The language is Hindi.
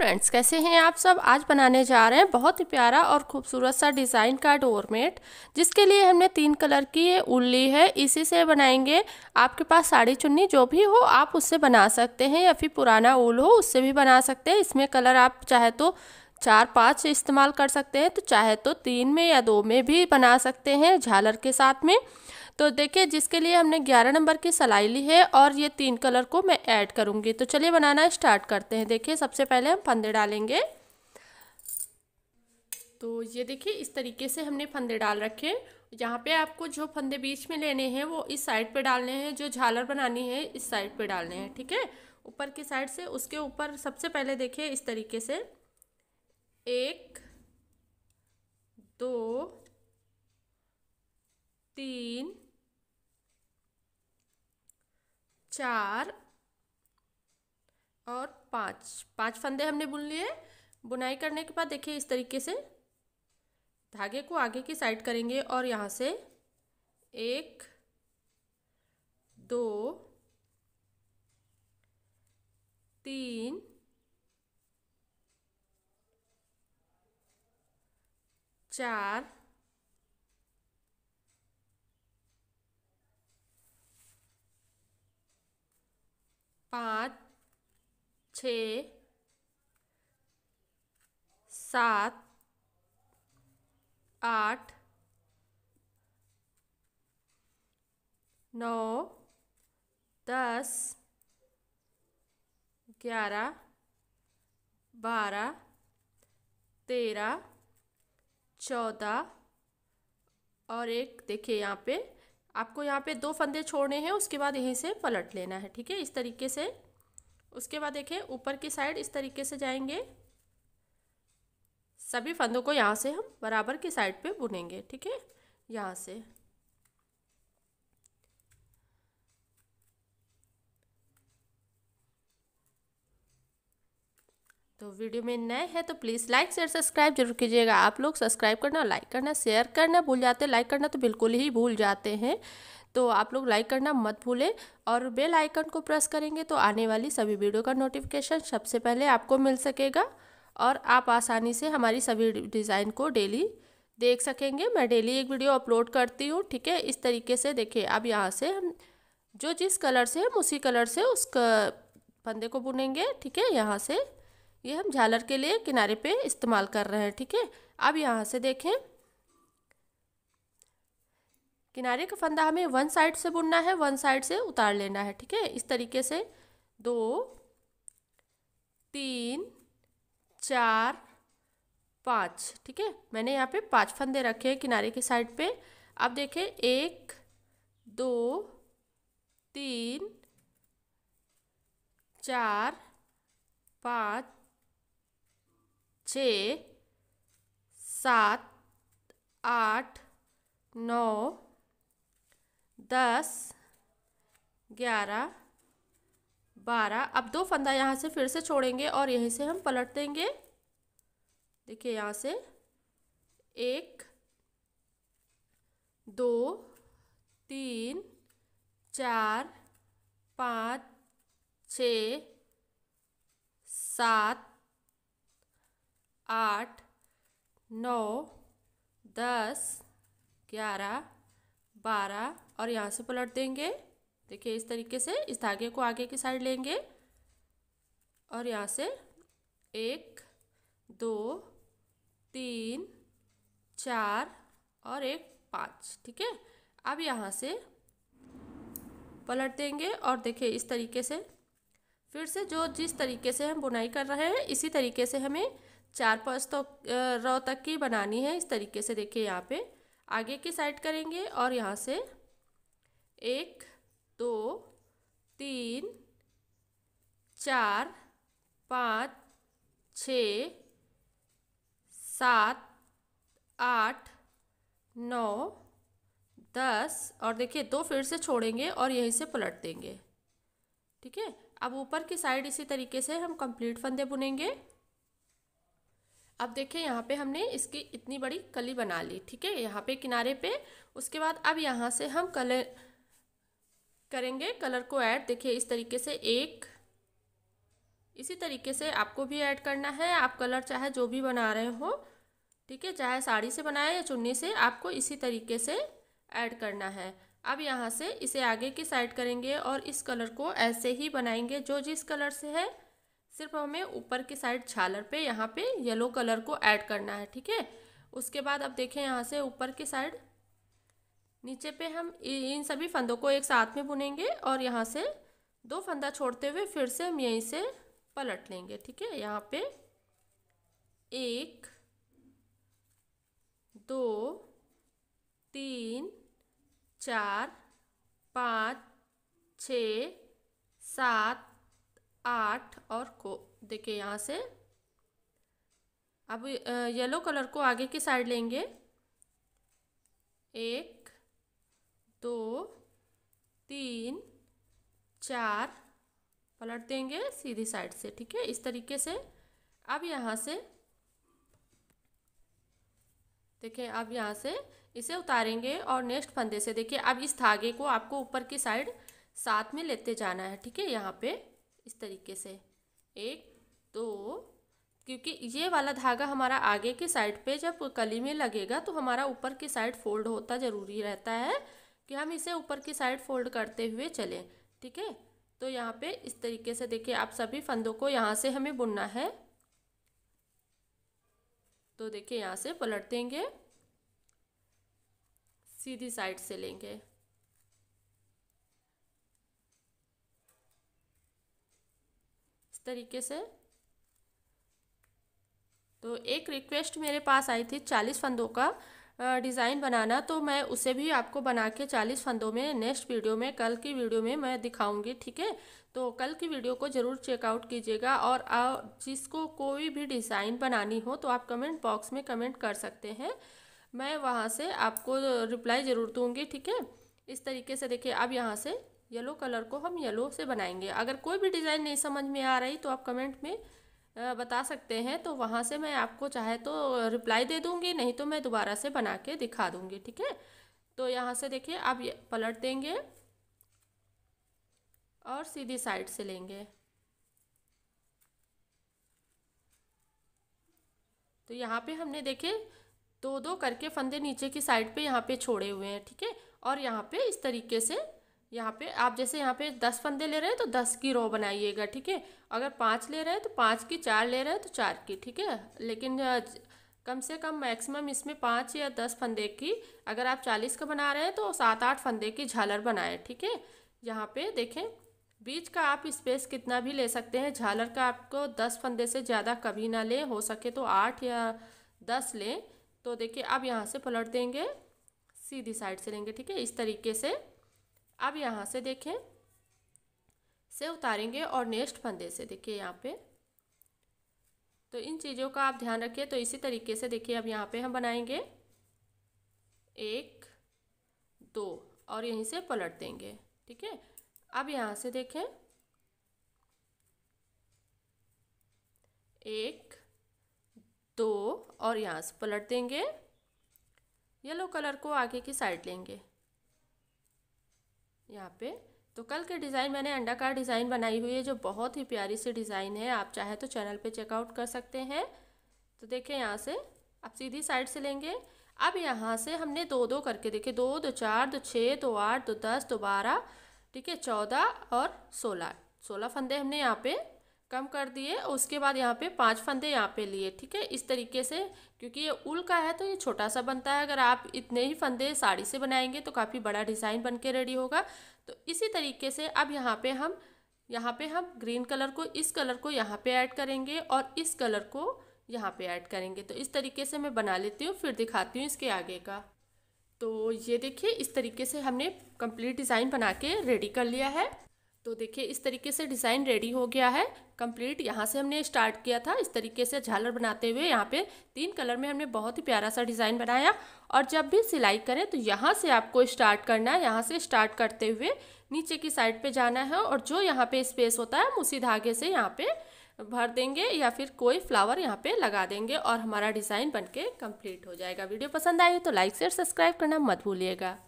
फ्रेंड्स कैसे हैं आप सब आज बनाने जा रहे हैं बहुत ही प्यारा और खूबसूरत सा डिज़ाइन का डोरमेट जिसके लिए हमने तीन कलर की ये उल ली है इसी से बनाएंगे आपके पास साड़ी चुन्नी जो भी हो आप उससे बना सकते हैं या फिर पुराना ऊल हो उससे भी बना सकते हैं इसमें कलर आप चाहे तो चार पाँच इस्तेमाल कर सकते हैं तो चाहे तो तीन में या दो में भी बना सकते हैं झालर के साथ में तो देखिए जिसके लिए हमने ग्यारह नंबर की सलाई ली है और ये तीन कलर को मैं ऐड करूँगी तो चलिए बनाना स्टार्ट करते हैं देखिए सबसे पहले हम फंदे डालेंगे तो ये देखिए इस तरीके से हमने फंदे डाल रखे यहाँ पे आपको जो फंदे बीच में लेने हैं वो इस साइड पे डालने हैं जो झालर बनानी है इस साइड पे डालने हैं ठीक है ऊपर की साइड से उसके ऊपर सबसे पहले देखिए इस तरीके से एक दो तीन चार और पाँच पाँच फंदे हमने बुन लिए बुनाई करने के बाद देखिए इस तरीके से धागे को आगे की साइड करेंगे और यहाँ से एक दो तीन चार पाँच छ सात आठ नौ दस ग्यारह बारह तेरह चौदह और एक देखिए यहाँ पे आपको यहाँ पे दो फंदे छोड़ने हैं उसके बाद यहीं से पलट लेना है ठीक है इस तरीके से उसके बाद देखें ऊपर की साइड इस तरीके से जाएंगे सभी फंदों को यहाँ से हम बराबर की साइड पे बुनेंगे ठीक है यहाँ से तो वीडियो में नए हैं तो प्लीज़ लाइक शेयर सब्सक्राइब जरूर कीजिएगा आप लोग सब्सक्राइब करना लाइक करना शेयर करना भूल जाते हैं लाइक करना तो बिल्कुल ही भूल जाते हैं तो आप लोग लाइक करना मत भूलें और बेल आइकन को प्रेस करेंगे तो आने वाली सभी वीडियो का नोटिफिकेशन सबसे पहले आपको मिल सकेगा और आप आसानी से हमारी सभी डिज़ाइन को डेली देख सकेंगे मैं डेली एक वीडियो अपलोड करती हूँ ठीक है इस तरीके से देखिए अब यहाँ से हम जो जिस कलर से हम उसी कलर से उस फंदे को बुनेंगे ठीक है यहाँ से ये हम झालर के लिए किनारे पे इस्तेमाल कर रहे हैं ठीक है अब यहाँ से देखें किनारे का फंदा हमें वन साइड से बुनना है वन साइड से उतार लेना है ठीक है इस तरीके से दो तीन चार पाँच ठीक है मैंने यहाँ पे पांच फंदे रखे हैं किनारे के साइड पे अब देखें एक दो तीन चार पाँच छ सात आठ नौ दस ग्यारह बारह अब दो फंदा यहाँ से फिर से छोड़ेंगे और यहीं से हम पलट देंगे देखिए यहाँ से एक दो तीन चार पाँच छ सात आठ नौ दस ग्यारह बारह और यहाँ से पलट देंगे देखिए इस तरीके से इस धागे को आगे की साइड लेंगे और यहाँ से एक दो तीन चार और एक पाँच ठीक है अब यहाँ से पलट देंगे और देखिए इस तरीके से फिर से जो जिस तरीके से हम बुनाई कर रहे हैं इसी तरीके से हमें चार पाँच तो रो तक की बनानी है इस तरीके से देखिए यहाँ पे आगे की साइड करेंगे और यहाँ से एक दो तीन चार पाँच छ सात आठ नौ दस और देखिए दो फिर से छोड़ेंगे और यहीं से पलट देंगे ठीक है अब ऊपर की साइड इसी तरीके से हम कंप्लीट फंदे बुनेंगे अब देखिए यहाँ पे हमने इसकी इतनी बड़ी कली बना ली ठीक है यहाँ पे किनारे पे उसके बाद अब यहाँ से हम कलर करेंगे कलर को ऐड देखिए इस तरीके से एक इसी तरीके से आपको भी ऐड करना है आप कलर चाहे जो भी बना रहे हो ठीक है चाहे साड़ी से बनाए या चुन्नी से आपको इसी तरीके से ऐड करना है अब यहाँ से इसे आगे की साइड करेंगे और इस कलर को ऐसे ही बनाएंगे जो जिस कलर से है सिर्फ हमें ऊपर की साइड छालर पे यहाँ पे येलो कलर को ऐड करना है ठीक है उसके बाद अब देखें यहाँ से ऊपर की साइड नीचे पे हम इन सभी फंदों को एक साथ में बुनेंगे और यहाँ से दो फंदा छोड़ते हुए फिर से हम यहीं से पलट लेंगे ठीक है यहाँ पे एक दो तीन चार पाँच छ सात आठ और को देखिए यहाँ से अब येलो कलर को आगे की साइड लेंगे एक दो तीन चार पलट देंगे सीधी साइड से ठीक है इस तरीके से अब यहाँ से देखिए अब यहाँ से इसे उतारेंगे और नेक्स्ट फंदे से देखिए अब इस धागे को आपको ऊपर की साइड साथ में लेते जाना है ठीक है यहाँ पे इस तरीके से एक दो क्योंकि ये वाला धागा हमारा आगे की साइड पे जब कली में लगेगा तो हमारा ऊपर की साइड फोल्ड होता ज़रूरी रहता है कि हम इसे ऊपर की साइड फोल्ड करते हुए चलें ठीक है तो यहाँ पे इस तरीके से देखिए आप सभी फंदों को यहाँ से हमें बुनना है तो देखिए यहाँ से पलट देंगे सीधी साइड से लेंगे तरीके से तो एक रिक्वेस्ट मेरे पास आई थी चालीस फंदों का डिज़ाइन बनाना तो मैं उसे भी आपको बना के चालीस फंदों में नेक्स्ट वीडियो में कल की वीडियो में मैं दिखाऊंगी ठीक है तो कल की वीडियो को ज़रूर चेकआउट कीजिएगा और जिसको कोई भी डिज़ाइन बनानी हो तो आप कमेंट बॉक्स में कमेंट कर सकते हैं मैं वहाँ से आपको रिप्लाई ज़रूर दूँगी ठीक है इस तरीके से देखिए अब यहाँ से येलो कलर को हम येलो से बनाएंगे अगर कोई भी डिज़ाइन नहीं समझ में आ रही तो आप कमेंट में बता सकते हैं तो वहाँ से मैं आपको चाहे तो रिप्लाई दे दूँगी नहीं तो मैं दोबारा से बना के दिखा दूँगी ठीक है तो यहाँ से देखिए आप पलट देंगे और सीधी साइड से लेंगे तो यहाँ पे हमने देखे दो दो करके फंदे नीचे की साइड पे यहाँ पे छोड़े हुए हैं ठीक है और यहाँ पे इस तरीके से यहाँ पे आप जैसे यहाँ पे दस फंदे ले रहे हैं तो दस की रो बनाइएगा ठीक है अगर पाँच ले रहे हैं तो पाँच की चार ले रहे हैं तो चार की ठीक है लेकिन कम से कम मैक्सिमम इसमें पाँच या दस फंदे की अगर आप चालीस का बना रहे हैं तो सात आठ फंदे की झालर बनाएं ठीक है यहाँ पे देखें बीच का आप स्पेस कितना भी ले सकते हैं झालर का आपको दस फंदे से ज़्यादा कभी ना लें हो सके तो आठ या दस लें तो देखिए आप यहाँ से पलट देंगे सीधी साइड से लेंगे ठीक है इस तरीके से अब यहाँ से देखें से उतारेंगे और नेक्स्ट फंदे से देखिए यहाँ पे तो इन चीज़ों का आप ध्यान रखिए तो इसी तरीके से देखिए अब यहाँ पे हम बनाएंगे एक दो और यहीं से पलट देंगे ठीक है अब यहाँ से देखें एक दो और यहाँ से पलट देंगे येलो कलर को आगे की साइड लेंगे यहाँ पे तो कल के डिज़ाइन मैंने अंडा का डिज़ाइन बनाई हुई है जो बहुत ही प्यारी सी डिज़ाइन है आप चाहे तो चैनल पे चेकआउट कर सकते हैं तो देखें यहाँ से आप सीधी साइड से लेंगे अब यहाँ से हमने दो दो करके देखे दो दो चार दो छः दो आठ दो दस दो बारह ठीक है चौदह और सोलह सोलह फंदे हमने यहाँ पे कम कर दिए और उसके बाद यहाँ पे पांच फंदे यहाँ पे लिए ठीक है इस तरीके से क्योंकि ये उल का है तो ये छोटा सा बनता है अगर आप इतने ही फंदे साड़ी से बनाएंगे तो काफ़ी बड़ा डिज़ाइन बन के रेडी होगा तो इसी तरीके से अब यहाँ पे हम यहाँ पे हम ग्रीन कलर को इस कलर को यहाँ पे ऐड करेंगे और इस कलर को यहाँ पे ऐड करेंगे तो इस तरीके से मैं बना लेती हूँ फिर दिखाती हूँ इसके आगे का तो ये देखिए इस तरीके से हमने कंप्लीट डिज़ाइन बना के रेडी कर लिया है तो देखिए इस तरीके से डिज़ाइन रेडी हो गया है कंप्लीट यहाँ से हमने स्टार्ट किया था इस तरीके से झालर बनाते हुए यहाँ पे तीन कलर में हमने बहुत ही प्यारा सा डिज़ाइन बनाया और जब भी सिलाई करें तो यहाँ से आपको स्टार्ट करना है यहाँ से स्टार्ट करते हुए नीचे की साइड पे जाना है और जो यहाँ पे स्पेस होता है हम उसी धागे से यहाँ पर भर देंगे या फिर कोई फ्लावर यहाँ पर लगा देंगे और हमारा डिज़ाइन बन कंप्लीट हो जाएगा वीडियो पसंद आई तो लाइक शेयर सब्सक्राइब करना मत भूलिएगा